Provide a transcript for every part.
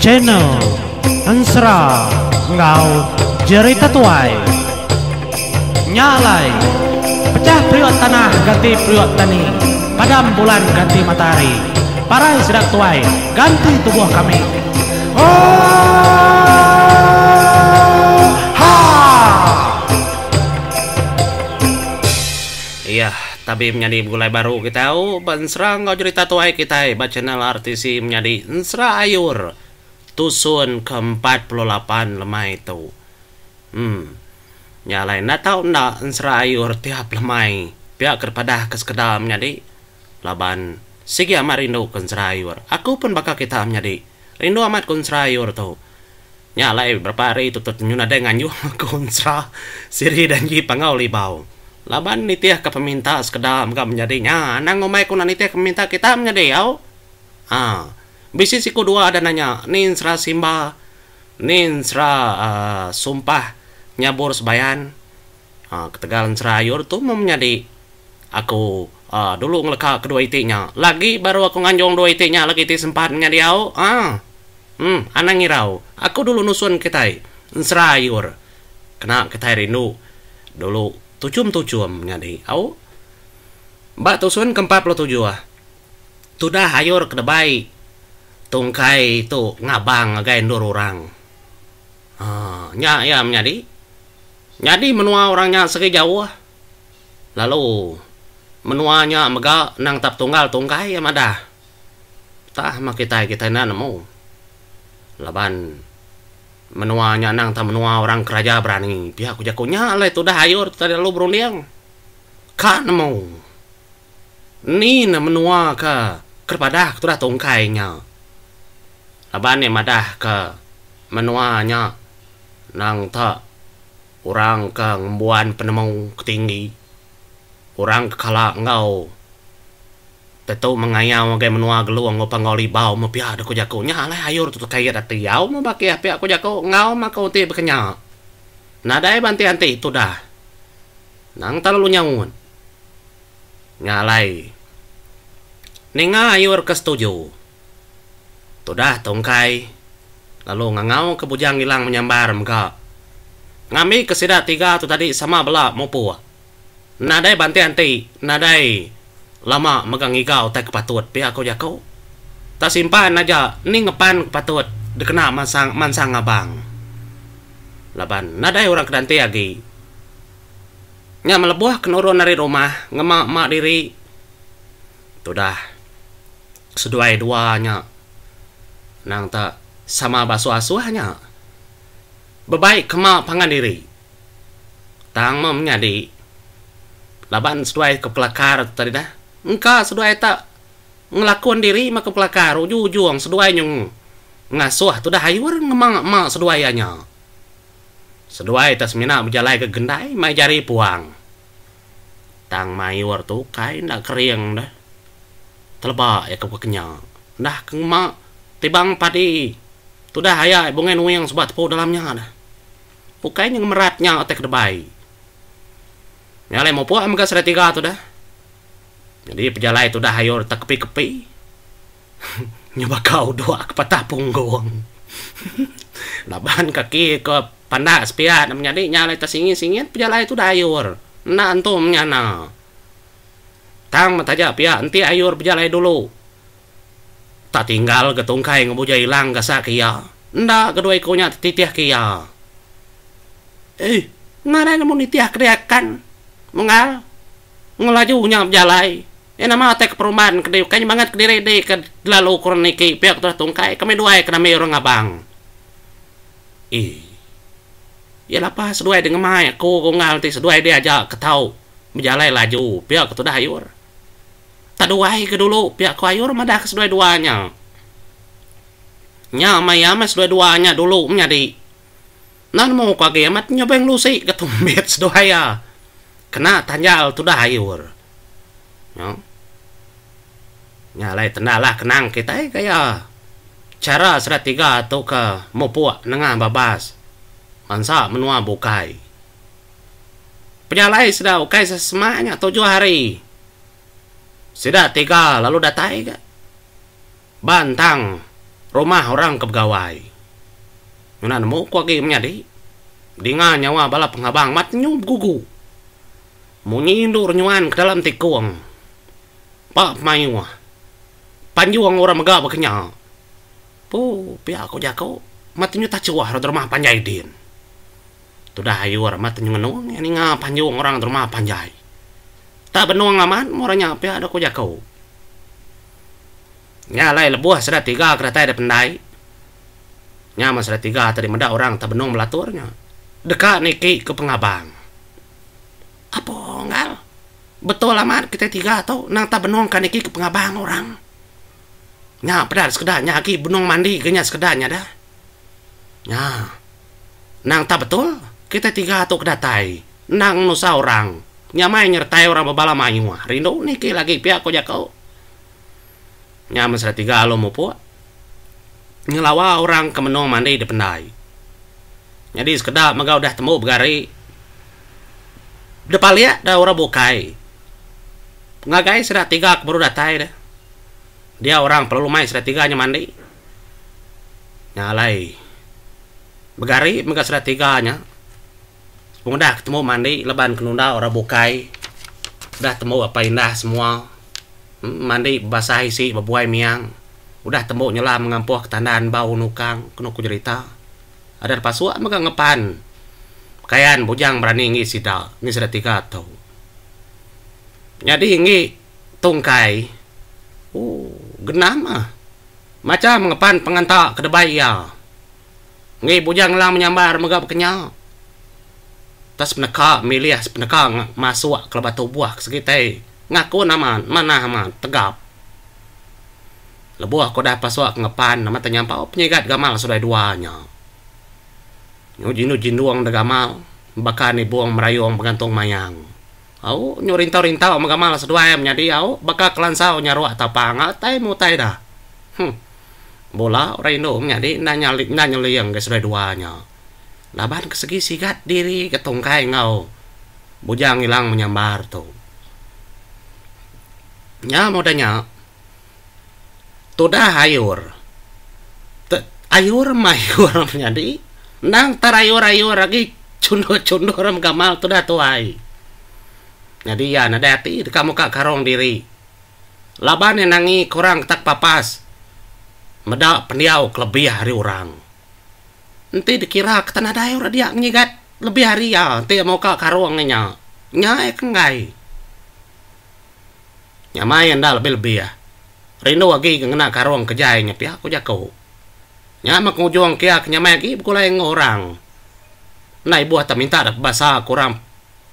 channel Ansra Ngau Jerita Tuai Nyalai Pecah priot tanah ganti priot tani Padam bulan ganti matahari Parai sedak tuai ganti tubuh kami Oh tapi menjadi gulai baru kita tahu oh, benserang kau cerita tuai kita eh, baca channel artisi menjadi ensra ayur tusun ke 48 lemah itu hmm ya lain nak tahu nak ensra ayur tiap lemai pihak kepada kesekedar menjadi laban segi amat rindu ensra ayur aku pun bakal kita menjadi rindu amat ensra ayur tuh Nyala berapa hari tutut nyunade nyuna dengan yuk konsra siri dan ji pangau libau laban nitih kepeminta sekedam gak menjadinya nang ngomai kuna nitih keminta kita menjadi ah bisi siku dua ada nanya ninsra simba ninsra uh, sumpah nyabur sebayan ah ketegalan serayur tu mau menjadi aku uh, dulu ngeleka kedua itinya lagi baru aku nganjong dua itinya lagi ti sempat menjadi yau. ah hmm anang ngirau aku dulu nusun kita serayur kena kita rindu dulu tujuh tujuh ngadi au mbak tusun ke empat puluh tujuh ah tudah hayur debai tungkai tu ngabang again dur orang ah nya ya nyadi nyadi menua orangnya segi jauh ah. lalu menuanya mega nang tap tunggal tungkai ya madah tah makita kita mau, laban menuanya nang tak menua orang keraja berani pihak aku jago lah itu dah ayo tadi lu berundiang kan mau ni na menua ke kerpada tu dah tongkainya ni madah ke menuanya nang tak orang ke ngembuan penemu ketinggi orang kekala ngau tau mengayau kayak menua geluang ngo pangoli bau mo pia ada kojako nya ala hayur tu kaya da tiau mo baki api aku ya, jako ngau ma kau ti bekenya na dai ya, banti anti itu dah nang terlalu nyamun. ngalai ninga ayur setuju tu dah tongkai lalu ngangau ke bujang hilang menyambar muka ngami kesida tiga tu tadi sama belak mau pua nadai ya, banti anti nadai lama megang igau tak patut pi aku kau, tak simpan aja ning ngepan patut dekena mansang mansang abang laban nadai orang kedanti lagi nya melebuah kenurun dari rumah ngemak mak diri tu dah seduai duanya nang tak sama basu asuhnya bebaik kemak pangan diri tang mem nyadi laban seduai ke pelakar tadi dah engka sedua eta ngelakuan diri maka pelakaru ujung sedua nyung ngasuh tu dah hayur ngemang emak sedua yanya sedua eta semina berjalan ke gendai mai jari puang tang mayur tu kain nak kering dah telebak ya kau kenyang dah kema tibang padi tu dah ayah bunga nuyang sebat po dalamnya dah pukai yang meratnya otak debai nyale mau puang maka seretiga tu dah jadi pejala itu dah hayur tak kepi nyoba kau doa ke patah punggong laban kaki ke pandas pihak dan menjadi nyala itu singin-singin pejala itu dah ayur nah entuh menyana tang mataja pihak nanti ayur pejala dulu tak tinggal ketungkai ngebuja hilang gasa kia nda kedua ikunya titiah kia eh ngarai mau nitiah kriakan. mengal ngelajunya pejalai Ena eh, mah tek perumahan kedai kenyang banget kedai deh ke lalu ukuran niki pihak tuh tungkai kami dua ya kena orang abang. i ya lapas dua dengan mai aku ya, aku ngalti sedua dia aja ketau menjalai laju pihak tuh dah ayur. Taduai ke dulu pihak ku ayur mada dah kedua duanya. Nya maya mas dua duanya dulu menjadi. Um, Nan mau kagemat nyobeng lu sih ketumbet sedua ya. Kena tanjal tuh dah ayur. Yeah nyalai tenalah kenang kita eh kaya cara seratiga atau ke mupuak nengah babas mansa menua bukai penyalai sudah ukai sesemanya tujuh hari sudah tiga lalu datai ga bantang rumah orang kepegawai menan nemu lagi menyadi dengan nyawa bala pengabang mat nyub gugu mu nyuan ke dalam tikung pak mayuah panjuang ora mega bakenya po pia aku jako nyu tak cewah ro rumah panjai din tu dah ayu ora nyu ngenung ini nga panjiu orang rumah panjai tak benuang aman moranya pia ada ko jako nya lai lebuah serat tiga kereta ada pendai nya mas sudah tiga tadi menda orang tak benung melaturnya dekat niki ke pengabang apa ngal betul amat kita tiga atau nang tak benong kan ke pengabang orang nya pedar nya aki benung mandi kenya nya dah nya nang tak betul kita tiga atau kedatai nang nusa orang nyamai nyertai orang babala mayua rindu niki lagi pihak kau jakau nya mesra tiga alo mupu nyelawa ngelawa orang ke menung mandi di pendai jadi sekedar mega udah temu begari depalia dah orang bukai ngagai sudah tiga keburu datai dah dia orang perlu main tiga hanya mandi nyalai begari mega tiga hanya pengundah ketemu mandi leban kenunda orang bukai udah temu apa indah semua hmm, mandi basah isi berbuai miang udah temu nyelam mengampuh ketandaan bau nukang kena ku cerita ada pasua mereka ngepan kayaan bujang berani ngi sida ngi tiga tau jadi ngi tungkai uh genama macam mengepan pengantak kedebai ya ngi bujang lang menyambar megap kenyal tas peneka milias peneka masuk ke batu buah sekitai ngaku nama mana aman tegap lebuah kau dapat suak ngepan nama tenyampau penyegat gamal sudah duanya nyujin-nujin duang de gamal ni buang merayong pengantung mayang au nyurintau rintau maga malas dua ayam nyadi au baka kelan sao ata tapanga tai mu tai dah hmm. bola orang indo nyadi nanya nanya liang guys sudah duanya laban kesegi sikat diri ketongkai ngau bujang hilang menyambar tuh nya modanya toda hayur T ayur mayur nyadi nang tarayur ayur lagi cundor cundor ram kamal dah tuai jadi ya nada hati kamu kak karong diri laban yang nangi kurang tak papas meda pendiau kelebih hari orang nanti dikira ketan ada ora dia ngigat lebih hari ya nanti mau kak karongnya nya ekenggai nyamai anda lebih lebih ya Rindu lagi kena karong kejainya pihak aku jago. nyama kujong kia nyamai bukulah yang orang. nai buah tak minta dak basa kurang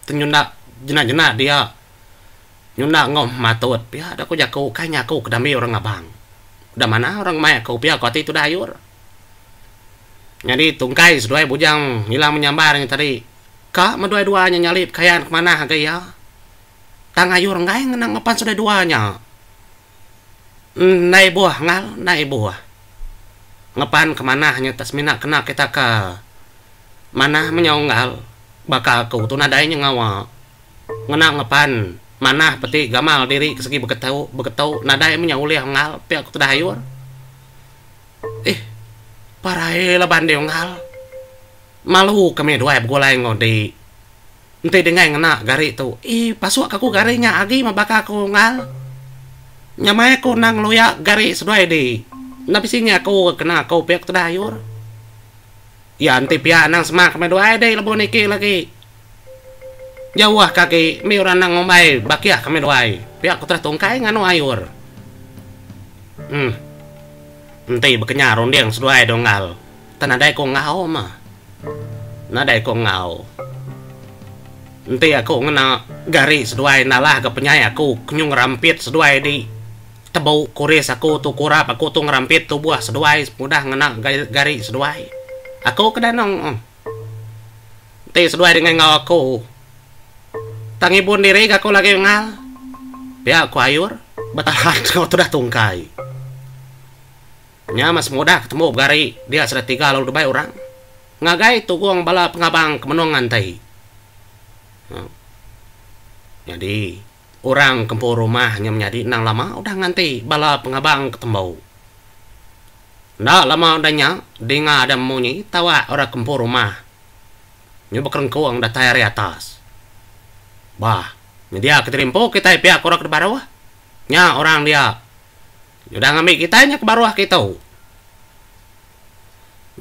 tenyundak jena-jena dia nyunda ngom matut pia ada aku jakau kayaknya aku kedami orang abang udah mana orang maya kau pia kau itu dayur jadi tungkai sudah bujang hilang menyambar yang tadi kak medua duanya nyalip kayaan kemana ya tang ayur ngai ngenang ngepan sudah duanya naik buah ngal naik buah ngepan kemana hanya tasmina kena kita ke mana menyonggal bakal kau tuh nadainya ngawak ngena ngepan mana peti gamal diri kesegi beketau beketau nada yang ulih ngal pi aku tidak hayur ih eh, parai leban dia ngal malu kami dua ya begulai ngodi ente dengai ngena gari tu ih pasuk aku garinya agi mabaka aku ngal nyamai aku nang loya gari sedua di tapi sini aku kena kau pi aku tidak hayur ya ente pia nang semak kami dua ya, deh lebu niki lagi Yawah kaki mi ora nang baki ah kami doai. pi aku terus tungkai ngano ayur. Hmm. nanti bekenya rondeng seduai dongal. tena dai kong ngau ma. Na dai kong ngau nanti aku ngena gari seduai nalah ke penyai aku kenyung rampit seduai di tebau kuris aku tu kurap aku tu ngerampit tu buah seduai mudah ngena gari seduai. Aku nong oh. Enti seduai dengan ngau aku tangipun diri aku lagi ngal ya aku ayur betah kau sudah tungkai Nyamas mas muda ketemu gari dia sudah tiga lalu dubai orang ngagai tukung bala pengabang kemenongan nganti. Hmm. jadi orang kempur rumah nyam menjadi nang lama udah nganti bala pengabang ketemu Nah, lama udah udahnya, dengar ada munyi, tawa orang kempur rumah. Nyoba udah ang di atas. Bah, dia keterimpo kita ya pihak orang ke bawah. Nya orang dia. Udah ngambil kita ke bawah kita.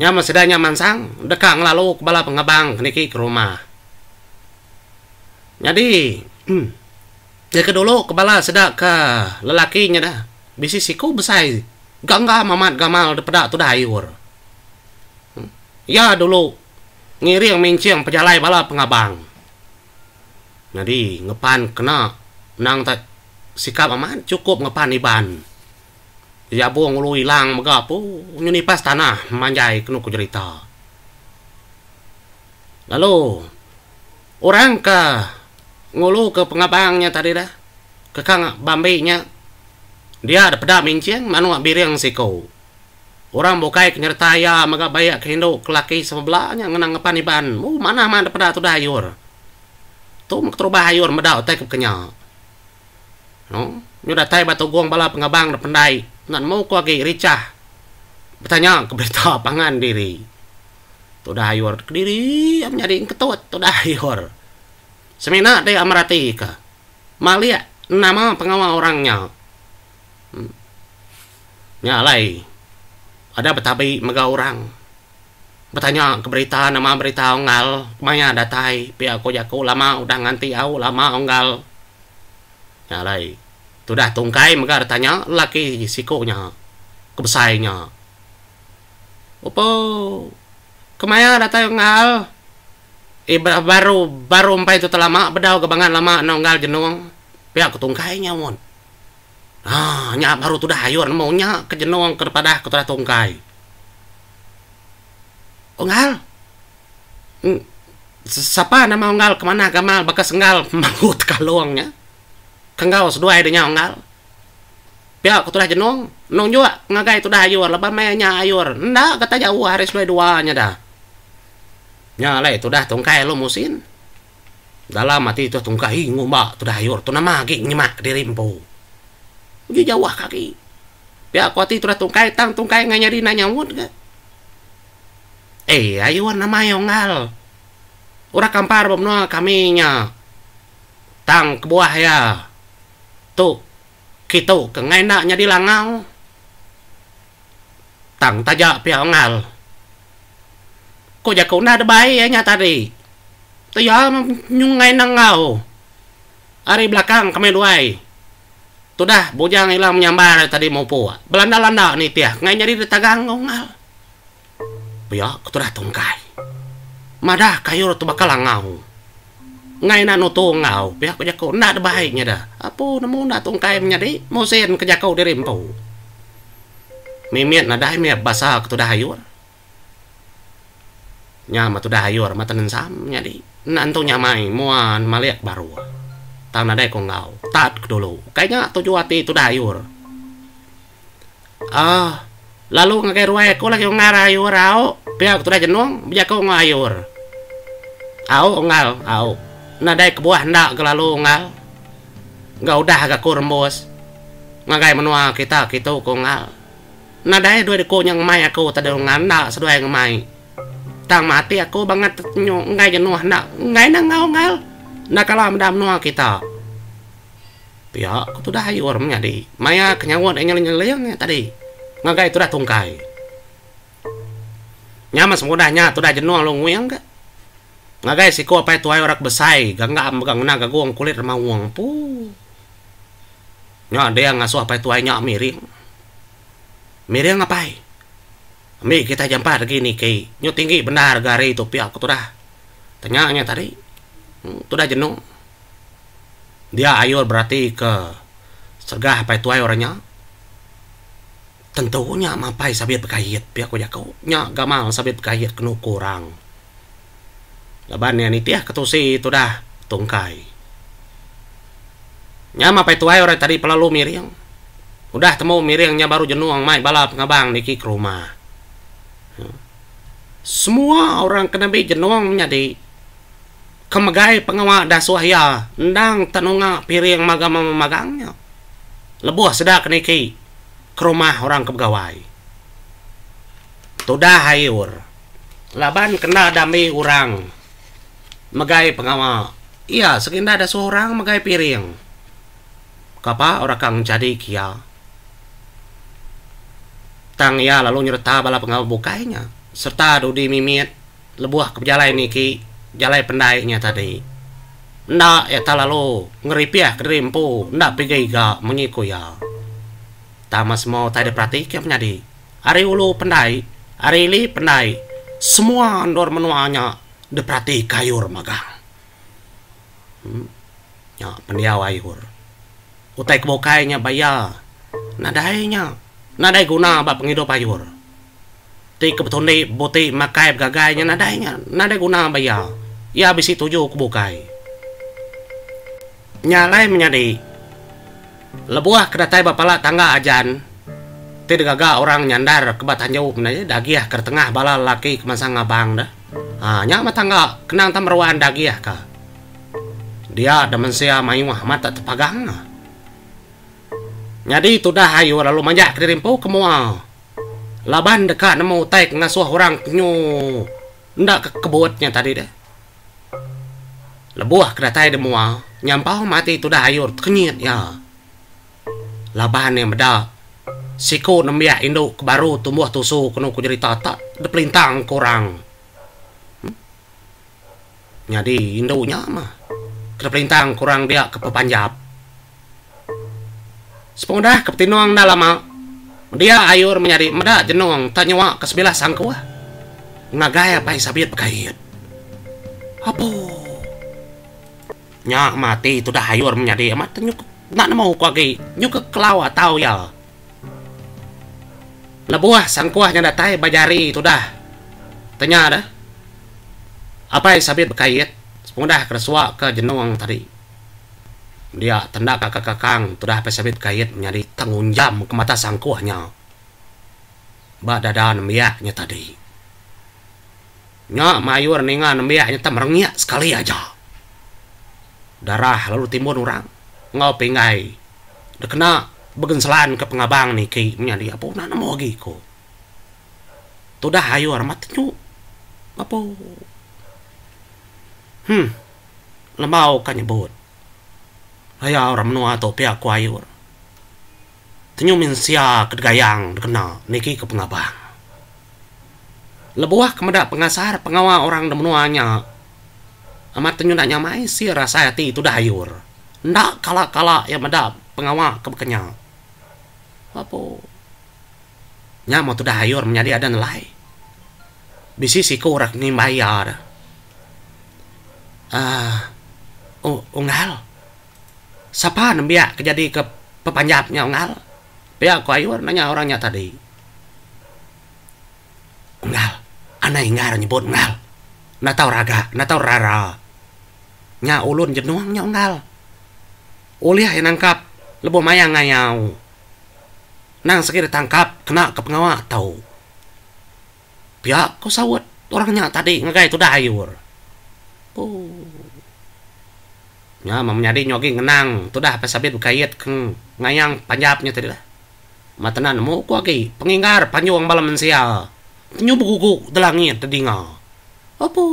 Nya nyaman sang, dekang lalu kepala pengabang niki ke rumah. Jadi, dia ke dulu kepala sedak ke lelakinya dah. Bisi siku besai. Gangga mamat gamal depedak tu dayur. Hmm. Ya dulu ngiri yang minci yang pejalai bala pengabang. Nadi ngepan kena nang tak sikap aman cukup ngepan iban ya bu ngulu hilang mega pu nyuni pas tanah manjai kena ku cerita lalu orang ke ngulu ke pengabangnya tadi dah ke kang bambinya dia ada peda mincing manu yang siko orang bukai kenyertaya mega bayak kendo kelaki sebelahnya ngenang ngepan iban mu oh, mana mana peda tu dayur tu mak terubah hayur medau tai kep kenya no nyuda tay batu gong balap pengabang da pendai nan mau kau gay ricah bertanya ke berita pangan diri tu dah hayur diri am nyari ketut tu dah hayur semina dai amrati ka malia nama pengawal orangnya nyalai ada betapi mega orang bertanya ke berita nama berita onggal maya datai pihak kojaku lama udah nganti au ya, lama onggal nyalai tudah tungkai maka tanya laki sikonya kebesainya opo kemaya datai onggal Iba eh, baru baru umpai itu terlama bedau kebangan lama nonggal jenong pihak ketungkainya mon ah nyak baru tuh dah ayur maunya ke jenong kepada ketua tungkai Onggal mm, siapa nama onggal kemana gamal bakas Ongal? mangut kalongnya sedua dua ya idenya Ongal? pihak aku dah jenong nong juga ngagai itu dah ayur lebar mayanya ayur ndak kata jauh haris lu duanya dah nyala itu dah tungkai lo musin dalam mati itu tungkai ngumbak, tu dah ayur tu nama lagi nyimak dirimpo uji jauh ah kaki pihak ti itu dah tungkai tang tungkai nganyari nanya mud. gak Eh, iya, ayo iya, warna mayongal. Ura kampar bomno kaminya. Tang ke buah ya. Tu, gitu, kita ke ngenaknya di langau. Tang tajak piangal. Kau jakau na de baik ya tadi. Tu ya nyungai nangau. Hari belakang kami duai. Tu dah bujang hilang menyambar tadi mau puak. Belanda-landa ni tiah. Ngai di tagang ngal ya kutura tongkai madah kayu tu bakal ngau ngai na no ngau biar kerja kau nak baiknya dah apa namun nak tongkai menyadi mau sen kerja kau dari empau mimiat na dai basah kutu dah hayur nyama tu dah hayur mata nensam nyadi nanto nyamai muan maliak baru tanah dai kau ngau tat dulu kayaknya tujuh hati tu dah ah lalu ngake ruai ko lagi ngara ayur ao pia kutura jenong bija ko ngayur ao ngal ao na dai buah ndak kelalu ngal ga udah agak kurmos ngagai menua kita kita ko ngal na dai dua ko yang mai aku tadi nganda sedua yang mai tang mati aku banget nyong ngai jenong ndak ngai nang ngau ngal na kala mendam menua kita aku kutu dah ayur menyadi maya kenyawon engel nyeleng tadi ngagay tu dah tongkai nyamas mudahnya tu dah jenuh lo nguyang ka ngagay si ko apa itu ay orak besai gangga ambegang na gagong kulit ma uang pu nya dia ngasuh apa itu ay nya miring miring ngapai Mi kita jampar gini ke nyu tinggi benar gari itu pihak tu dah tanyanya tadi hmm, Tu dah jenuh dia ayor berarti ke sergah apa itu ay orangnya tentunya mapai sabit kahit pihak ya kau nya gamal sabit kahit kena kurang labannya nih tiah ketusi itu dah tungkai nya mapai tuai orang tadi pelalu miring udah temu miringnya baru jenuang mai balap ngabang niki ke rumah semua orang kena bi jenuangnya di pengawal pengawa dasuahya ndang tanunga piring magama magangnya lebuh sedak niki ke rumah orang kepegawai tudah hayur laban kena dami orang megai pengawal iya sekinda ada seorang megai piring kapa orang kang jadi kia tang ia lalu nyerta bala pengawal bukainya serta dudi mimit lebuah kejalai niki jalai pendainya tadi nak ya lalu ngeripiah kerimpu ndak pigai ga menyiko ya Tamas mau tadi praktik yang menjadi Hari ulu pendai, hari li pendai. Semua andor menuanya deprati kayur magang. Hmm. Ya, pendiaw ayur. Utai kebokainya bayar. Nadainya. Nadai guna bab penghidup ayur. Ti di boti makai gagainya nadainya. Nadai guna bayar. Ya, habis itu juga kebukai. Nyalai menjadi lebuah kedatai bapala tangga ajan tidak gaga orang nyandar kebatan jauh menanya dagiah ke tengah bala laki kemasa ngabang dah hanya mah tangga kenang tamruan dagiah kak. dia ada mensia mayuah mata tepagang ah. nyadi itu dah hayu lalu manjak dirimpu ke laban dekat nemu taik ngasuh orang nyu ndak ke tadi deh lebuah kedatai demua nyampau mati itu dah ayur kenyit ya laban yang beda siku nembia ya, induk baru tumbuh tusu kena ku jadi tata pelintang kurang hmm? jadi induknya mah kena pelintang kurang dia ke pepanjap. sepengudah ke petinuang dah lama dia ayur menyari meda jenong tanyawa ke sebelah sangkuah ngagaya pai sabit pekait apa nyak mati itu dah ayur menyari amat tenyukup Nak mau nyuk ke kelawa tau ya lebuah sangkuahnya datai eh, bajari itu dah tanya dah apa yang sabit berkait semudah kereswa ke jenong tadi dia tendak kakak kakang itu dah pesabit kait nyari tanggung jam ke mata sangkuahnya badadan miaknya tadi nyok mayur ningan miaknya temerengnya sekali aja darah lalu timbun orang ngopi ngai dekna begenselan ke pengabang nih ki menyadi apa nana mau lagi ko dah ayo armat nyu apa hmm lemau nyebut kan aya orang menua topi aku tenyu min sia kedgayang dekena niki ke pengabang lebuah kemeda pengasar pengawa orang menuanya, amat nak nyamai si rasa hati itu dahayur ndak kalah kalah ya pengawal ke bekenya. apa nya mau tuh hayur menjadi ada nelay. bisi si kurak nih bayar ah uh, ungal. siapa nembia kejadi ke pepanjapnya ungal? pihak ku ayur nanya orangnya tadi Ungal, anak ingar nyebut ungal. Nata raga nata rara nya ulun jenuang nya Uliah yang nangkap, lebo mayang ngayau. Nang sekir tangkap, kena ke pengawal tau. Pihak kau sawat, orangnya tadi ngegay itu dayur. Oh. Ya, mau nyari nyogi ngenang, tu dah pasabit bukayet keng ngayang panjapnya tadi lah. Matenan mau ku agi, penginggar panjuang balam mensial. Nyubu gugu delangit tadi ngau. Apa?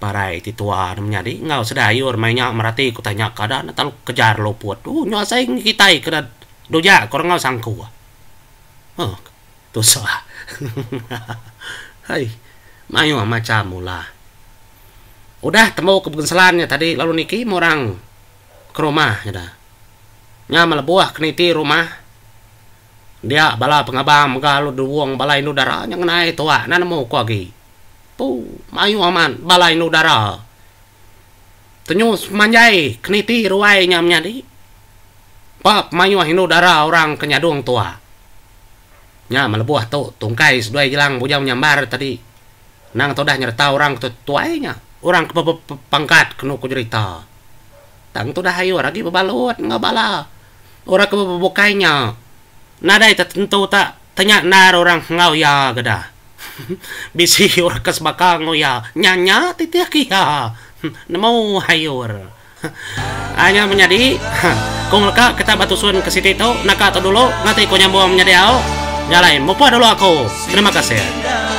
parai ti tua namanya di ngau sedayur mainnya merati ku tanya kada natal kejar lo puat tu uh, nyawa saing kitai kada doja korang ngau sangku oh tu so hai mayo macam mula udah temu ke tadi lalu niki morang ke rumah ya dah nya melebuah keniti rumah dia bala pengabang galu duwong balai nudara yang naik tua nanamu kuagi pu mayu aman, balai nudara. Tenyus manjai, keniti ruai nyam nyadi. Pap mayu hinudara orang kenyadung tua. Nya melebuah tu, tungkai sedua hilang bujang nyambar tadi. Nang todah nyerta orang tu tuainya. Orang ke pangkat kenu ku cerita. Tang todah hayu lagi bebalut, ngabala. Orang ke bukainya. Nadai tentu tak tanya nar orang ngau ya gedah. bisiyor kas bakango ya nyanya titiak ya nemu hayur hanya menjadi kung leka kita batusun ke situ itu naka dulu nanti ko nyambung menjadi au nyalain mupa dulu aku terima kasih